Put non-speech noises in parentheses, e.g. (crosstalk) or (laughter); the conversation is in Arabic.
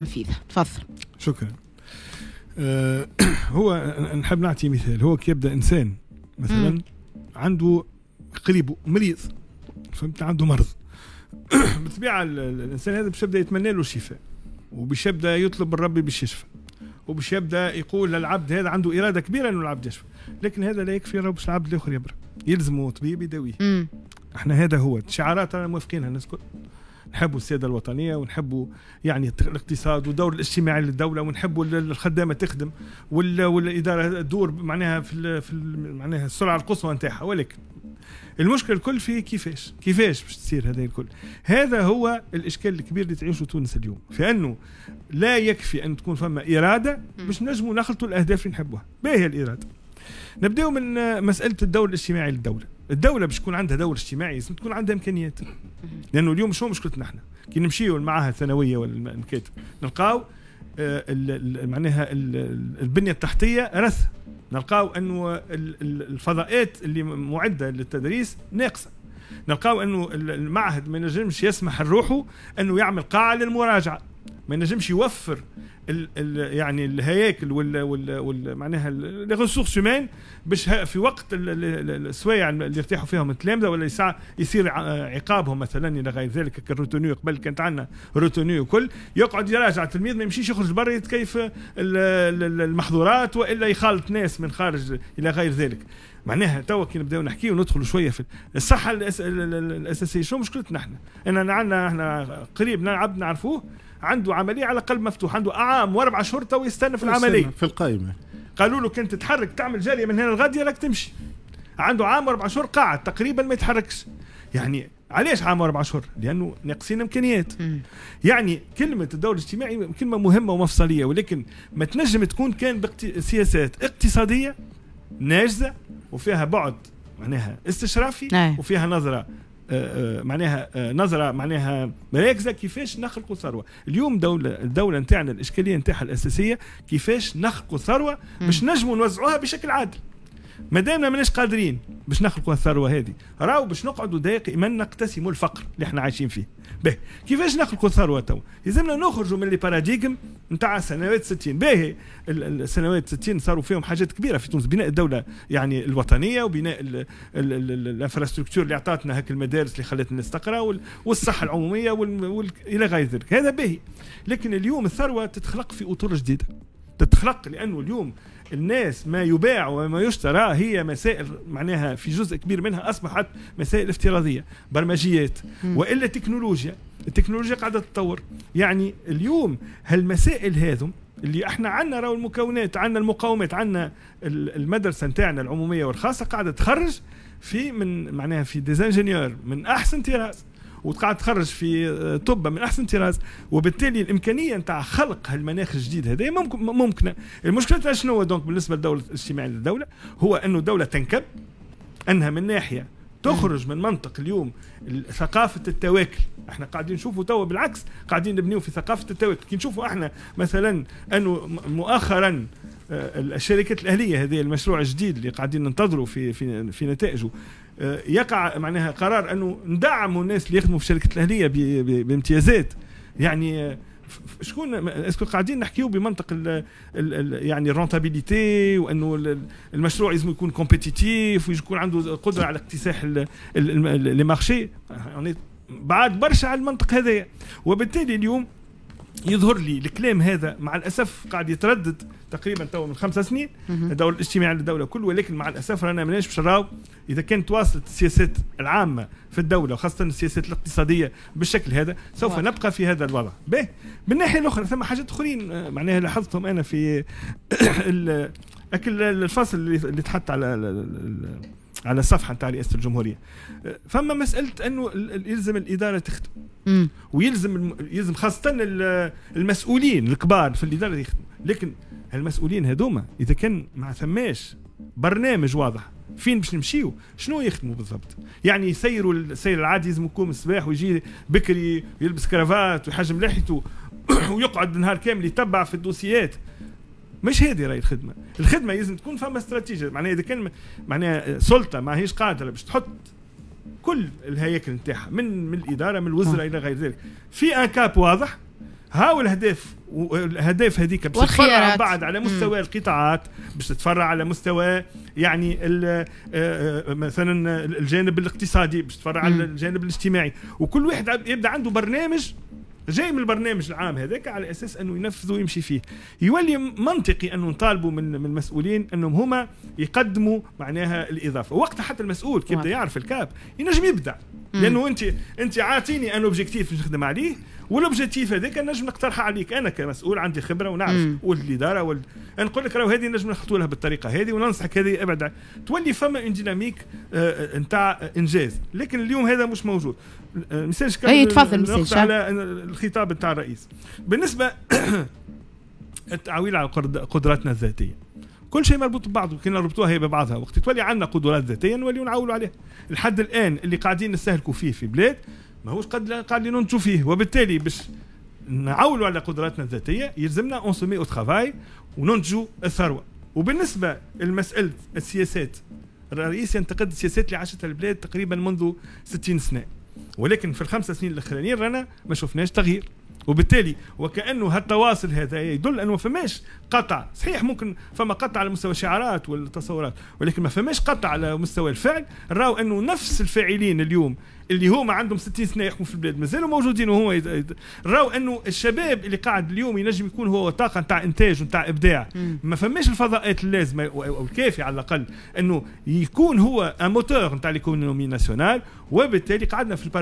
تنفيذها تفضل شكرا آه، (clears throat) هو نحب نعطي مثال هو كي يبدا انسان مثلا مم. عنده قريبه مريض فهمت عنده مرض (clears throat) بالطبيعه الانسان هذا باش يبدا يتمنى له الشفاء وباش يبدا يطلب من ربي باش يشفى وباش يبدا يقول للعبد هذا عنده اراده كبيره انه العبد يشفى لكن هذا لا يكفي رب باش العبد الاخر يبرى يلزمه طبيب يداويه احنا هذا هو شعارات موافقينها الناس كل نحبوا السيادة الوطنيه ونحبوا يعني الاقتصاد والدور الاجتماعي للدوله ونحبوا الخدامه تخدم والاداره تدور معناها في, في معناها السرعه القصوى نتاعها ولكن المشكل الكل في كيفاش كيفاش باش تصير هذا الكل هذا هو الاشكال الكبير اللي تعيشه تونس اليوم في انه لا يكفي ان تكون فما اراده باش نجموا نخلطوا الاهداف اللي نحبوها باهي الاراده نبداو من مساله الدور الاجتماعي للدوله الدولة باش تكون عندها دور اجتماعي لازم تكون عندها امكانيات لانه اليوم شنو مشكلتنا احنا كي نمشيو المعاهد الثانوية ولا المكاتب نلقاو آه، معناها البنية التحتية رث نلقاو انه الفضاءات اللي معدة للتدريس ناقصة نلقاو انه المعهد ما ينجمش يسمح لروحه انه يعمل قاعة للمراجعة ما ينجمش يوفر ال الـ يعني الهياكل وال وال, وال معناها لي ريسورس هيومان باش في وقت السوايع اللي يرتاحوا فيهم التلامذه ولا يسع يصير عقابهم مثلا الى غير ذلك كالروتونيو قبل كانت عندنا روتوني وكل يقعد يراجع التلميذ ما يمشيش يخرج برا يتكيف المحظورات والا يخالط ناس من خارج الى غير ذلك معناها توا كي نبداو نحكي ندخلوا شويه في الصحه الأس... الاساسيه شو مشكلتنا احنا؟ ان عندنا احنا قريب عبد نعرفوه عنده عمليه على قلب مفتوح عنده عام واربع شهور تو يستنى في العمليه في القائمه قالوا له كنت تتحرك تعمل جاريه من هنا لغاديه راك تمشي عنده عام واربع شهور قاعد تقريبا ما يتحركش يعني علاش عام واربع شهور؟ لانه ناقصين امكانيات. يعني كلمه الدور الاجتماعي كلمه مهمه ومفصليه ولكن ما تنجم تكون كان سياسات اقتصاديه ناجزه وفيها بعد معناها استشرافي نعم. وفيها نظره آه، آه، معناها آه، نظره معناها مراكزة كيفاش نخلقوا ثروه اليوم دوله الدوله نتاعنا الاشكاليه نتاعها الاساسيه كيفاش نخلقوا ثروه باش نجموا نوزعوها بشكل عادل ما دامنا ماناش قادرين باش نخلقوا الثروه هذه راهو باش نقعدوا دائما نقتسموا الفقر اللي احنا عايشين فيه به كيفاش نخلقوا الثروه تو لازمنا نخرجوا من لي باراديغم نتاع سنوات 60 باهي السنوات 60 صاروا فيهم حاجات كبيره في تونس بناء الدوله يعني الوطنيه وبناء الانفراستركتور اللي اعطتنا هاك المدارس اللي خلت الناس تقرا والصحه العموميه والى غير ذلك هذا باهي لكن اليوم الثروه تتخلق في اطور جديده تتخلق لانه اليوم الناس ما يباع وما يشترى هي مسائل معناها في جزء كبير منها اصبحت مسائل افتراضيه برمجيات والا تكنولوجيا التكنولوجيا قاعده تتطور يعني اليوم هالمسائل هذم اللي احنا عندنا راهو المكونات عندنا المقاومات عندنا المدرسه نتاعنا العموميه والخاصه قاعده تخرج في من معناها في ديزانجينيور من احسن تراس وقاعد تخرج في آه، طب من احسن طراز وبالتالي الامكانيه نتاع خلق هالمناخ الجديد هذا ممكن ممكنه المشكله شنو دونك بالنسبه للدوله الاجتماعيه للدوله هو انه الدوله تنكب انها من ناحيه تخرج من منطق اليوم ثقافة التواكل احنا قاعدين نشوفوا توا بالعكس قاعدين نبنيو في ثقافة التواكل كي نشوفوا احنا مثلا انه مؤخرا آه، الشركات الاهليه هذه المشروع الجديد اللي قاعدين ننتظروا في في في نتائجه آه، يقع معناها قرار انه ندعموا الناس اللي يخدموا في شركه الاهليه بامتيازات يعني آه، شكون اسكو قاعدين نحكيو بمنطق الـ الـ يعني الرونتابيليتي وانه المشروع لازم يكون كومبيتيتيف ويكون عنده قدره على اكتساح لي مارشي يعني بعاد برشا على المنطق هذايا وبالتالي اليوم يظهر لي الكلام هذا مع الاسف قاعد يتردد تقريبا تو من خمسة سنين الدولة الاجتماعي للدولة كل ولكن مع الاسف رانا ماناش باش نراو اذا كانت تواصلت السياسات العامة في الدولة وخاصة السياسات الاقتصادية بالشكل هذا سوف واحد. نبقى في هذا الوضع به الناحية الاخرى ثم حاجات اخرين آه، معناها لاحظتهم انا في (coughs) اكل الفصل اللي تحط على على الصفحه نتاع رئاسه الجمهوريه فما مساله انه يلزم الاداره تخدم ويلزم يلزم خاصه المسؤولين الكبار في الاداره يخدموا لكن المسؤولين هذوما اذا كان ما ثماش برنامج واضح فين باش نمشيو شنو يخدموا بالضبط يعني يسيروا السير العادي يلزم يقوم الصباح ويجي بكري ويلبس كرافات ويحجم لحيته (coughs) ويقعد النهار كامل يتبع في الدوسيات مش هذه راهي الخدمه الخدمه لازم تكون فما استراتيجيه معناها اذا كان معناها سلطه ماهيش قادره باش تحط كل الهياكل نتاعها من من الاداره من الوزراء نعم. الى غير ذلك في ان كاب واضح هاو الاهداف الاهداف هذيك باش تتفرع بعد على مستوى م. القطاعات باش تتفرع على مستوى يعني آه، آه، مثلا الجانب الاقتصادي باش تتفرع على الجانب الاجتماعي وكل واحد يبدا عنده برنامج جاي من البرنامج العام هذاك على اساس انه ينفذه ويمشي فيه يولي منطقي انه نطالبوا من من المسؤولين انهم هما يقدموا معناها الاضافه وقتها حتى المسؤول كيف يعرف الكاب ينجم يبدع لانه انت انت عاطيني ان اوبجيكتيف باش نخدم عليه والوبجيكتيف هذاك نجم نقترحها عليك انا كمسؤول عندي خبره ونعرف ولد الاداره ولد نقول لك راهو هذه نجم نخطو لها بالطريقه هذه وننصحك هذه ابعد تولي فما ان ديناميك آه، آه، نتاع آه، انجاز لكن اليوم هذا مش موجود مساج اي تفضل على الخطاب نتاع الرئيس بالنسبه (coughs) التعويل على قدراتنا الذاتيه كل شيء مربوط ببعضه كي نربطوها هي ببعضها وقت تولي عندنا قدرات ذاتيه نوليو نعولوا عليها لحد الان اللي قاعدين نستهلكوا فيه في بلاد ماهوش قاعدين ننتجوا فيه وبالتالي باش نعولوا على قدراتنا الذاتيه يلزمنا اون سومي او ترافاي وننتجوا الثروه وبالنسبه لمساله السياسات الرئيس ينتقد السياسات اللي عاشتها البلاد تقريبا منذ 60 سنه ولكن في الخمسة سنين الاخرانيين رانا ما شفناش تغيير وبالتالي وكانه هالتواصل هذا يدل انه ما فماش قطع صحيح ممكن فما قطع على مستوى الشعارات والتصورات ولكن ما فماش قطع على مستوى الفعل راو انه نفس الفاعلين اليوم اللي هما عندهم 60 سنه يحكموا في البلاد مازالوا موجودين وهو راو انه الشباب اللي قاعد اليوم ينجم يكون هو طاقه نتاع انتاج ونتاع ابداع ما فماش الفضاءات اللازمه او الكافيه على الاقل انه يكون هو ان موتور نتاع ليكونومي ناسيونال وبالتالي قعدنا في